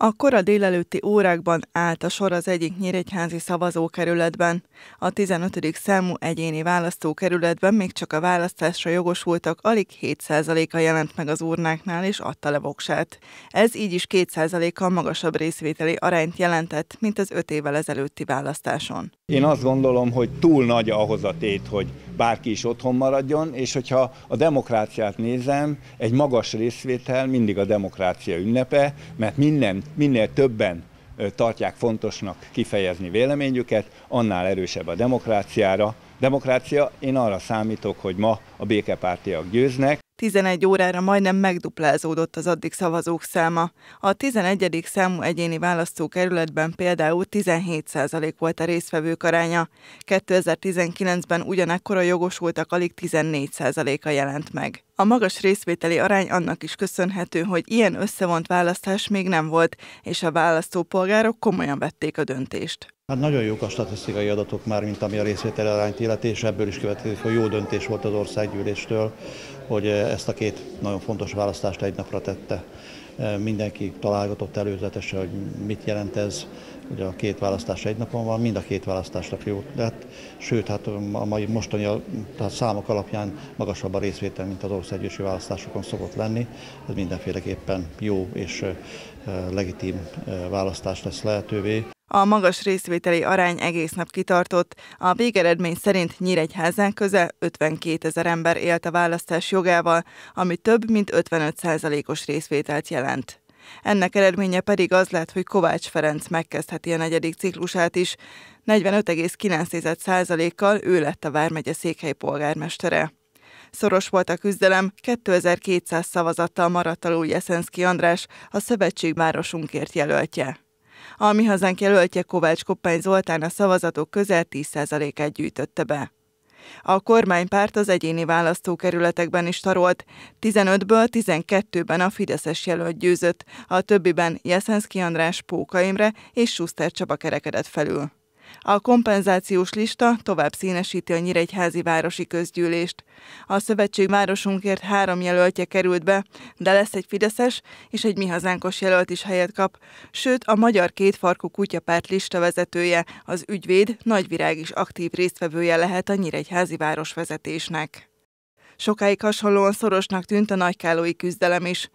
A kora délelőtti órákban állt a sor az egyik nyíregyházi szavazókerületben. A 15. számú egyéni választókerületben még csak a választásra jogosultak alig 7%-a jelent meg az urnáknál és adta le voksát. Ez így is 2%-kal magasabb részvételi arányt jelentett, mint az 5 évvel ezelőtti választáson. Én azt gondolom, hogy túl nagy ahhoz a tét, hogy bárki is otthon maradjon, és hogyha a demokráciát nézem, egy magas részvétel mindig a demokrácia ünnepe, mert minden, minél többen tartják fontosnak kifejezni véleményüket, annál erősebb a demokráciára. Demokrácia, én arra számítok, hogy ma a békepártiak győznek, 11 órára majdnem megduplázódott az addig szavazók száma. A 11. számú egyéni választókerületben például 17% volt a részvevők aránya. 2019-ben ugyanekkor a jogosultak alig 14%-a jelent meg. A magas részvételi arány annak is köszönhető, hogy ilyen összevont választás még nem volt, és a választópolgárok komolyan vették a döntést. Hát nagyon jók a statisztikai adatok már, mint ami a részvételi arányt illeti, és ebből is következik, hogy jó döntés volt az országgyűléstől, hogy ezt a két nagyon fontos választást egy napra tette mindenki találgatott előzetesen, hogy mit jelent ez, hogy a két választás egy napon van, mind a két választásnak jó. lett, sőt, hát a mai mostani a, tehát számok alapján magasabb a részvétel, mint az országgyűlési választásokon szokott lenni. Ez mindenféleképpen jó és legitim választás lesz lehetővé. A magas részvételi arány egész nap kitartott, a végeredmény szerint Nyíregyházán közel 52 ezer ember élt a választás jogával, ami több mint 55 os részvételt jelent. Ennek eredménye pedig az lett, hogy Kovács Ferenc megkezdheti a negyedik ciklusát is. 45,9%-kal ő lett a Vármegye székhely polgármestere. Szoros volt a küzdelem, 2200 szavazattal maradt alul Jeszenszki András, a szövetségvárosunkért jelöltje. A Mi Hazánk jelöltje Kovács Koppány Zoltán a szavazatok közel 10%-át gyűjtötte be. A kormánypárt az egyéni választókerületekben is tarolt. 15-ből 12-ben a Fideszes jelölt győzött, a többiben Jeszenszki András Póka Imre és Schuster Csaba kerekedett felül. A kompenzációs lista tovább színesíti a Nyíregyházi Városi Közgyűlést. A szövetség városunkért három jelöltje került be, de lesz egy Fideszes és egy Mi Hazánkos jelölt is helyet kap, sőt a Magyar Kétfarkú Kutyapárt lista vezetője, az ügyvéd Nagyvirág is aktív résztvevője lehet a Nyíregyházi városvezetésnek. Sokáig hasonlóan szorosnak tűnt a nagykálói küzdelem is.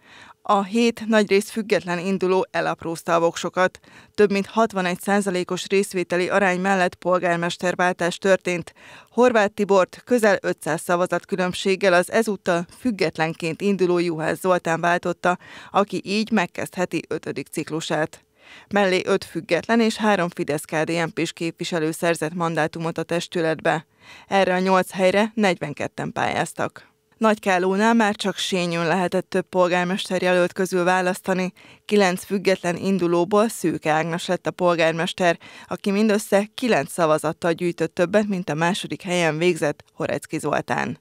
A hét nagyrészt független induló elaprózta a voksokat. Több mint 61%-os részvételi arány mellett polgármesterváltás történt. Horváth Tibort közel 500 szavazat különbséggel az ezúttal függetlenként induló Juhász Zoltán váltotta, aki így megkezdheti ötödik ciklusát. Mellé öt független és három fidesz kdnp is képviselő szerzett mandátumot a testületbe. Erre a nyolc helyre 42-en pályáztak. Nagykálónál már csak sényűn lehetett több polgármester jelölt közül választani. Kilenc független indulóból szűk Ágnes lett a polgármester, aki mindössze kilenc szavazattal gyűjtött többet, mint a második helyen végzett Horecki Zoltán.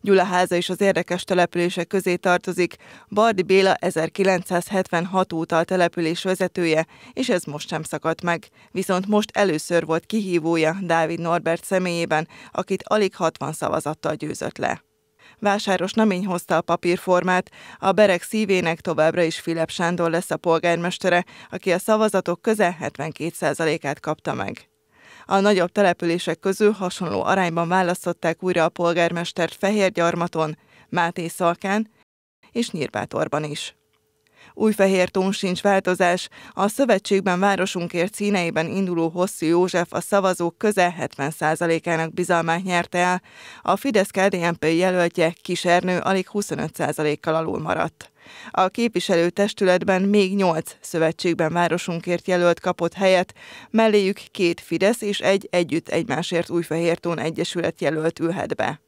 Gyulaháza is az érdekes települések közé tartozik. Bardi Béla 1976 óta a település vezetője, és ez most sem szakadt meg. Viszont most először volt kihívója Dávid Norbert személyében, akit alig 60 szavazattal győzött le. Vásáros Namény hozta a papírformát. A berek szívének továbbra is Filip Sándor lesz a polgármestere, aki a szavazatok közel 72%-át kapta meg. A nagyobb települések közül hasonló arányban választották újra a polgármestert Fehérgyarmaton, Máté Szalkán és Nyírbátorban is fehér tón sincs változás. A szövetségben városunkért színeiben induló Hosszú József a szavazók közel 70%-ának bizalmát nyerte el. A Fidesz-KDNP jelöltje Kisernő alig 25%-kal alul maradt. A képviselő testületben még nyolc szövetségben városunkért jelölt kapott helyet, melléjük két Fidesz és egy együtt egymásért Újfehértón Egyesület jelölt ülhet be.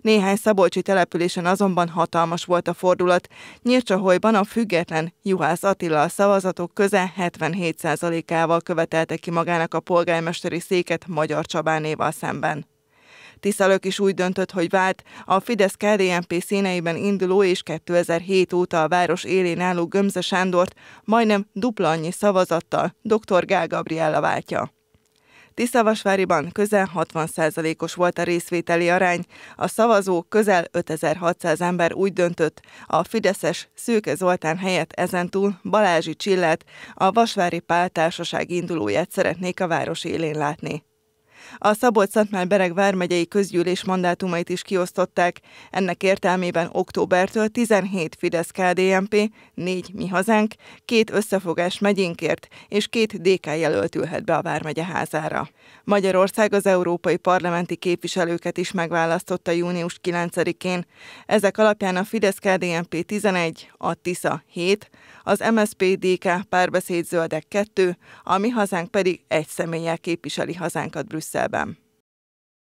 Néhány szabolcsi településen azonban hatalmas volt a fordulat. Nyírcsaholyban a független Juhász Attila a szavazatok köze 77%-ával követelte ki magának a polgármesteri széket Magyar Csabánéval szemben. Tiszalök is úgy döntött, hogy vált. A fidesz KDMP színeiben induló és 2007 óta a város élén álló Gömze Sándort majdnem dupla annyi szavazattal dr. Gál Gabriella váltja. Tiszavasváriban közel 60%-os volt a részvételi arány, a szavazók közel 5600 ember úgy döntött, a Fideszes Szőke Zoltán helyett ezentúl Balázsi Csillát, a Vasvári Pál Társaság indulóját szeretnék a város élén látni. A Szabolcs-Szentmár-Bereg vármegyei közgyűlés mandátumait is kiosztották. Ennek értelmében októbertől 17 Fidesz-KDNP, 4 Mi Hazánk, két összefogás megyénkért és két DK jelölt ülhet be a vármegye házára. Magyarország az európai parlamenti képviselőket is megválasztotta június 9-én. Ezek alapján a Fidesz-KDNP 11, a TISZA 7, az MSZP-DK párbeszéd zöldek 2, a Mi Hazánk pedig egy személlyel képviseli hazánkat Brüsszel Brüsszelben.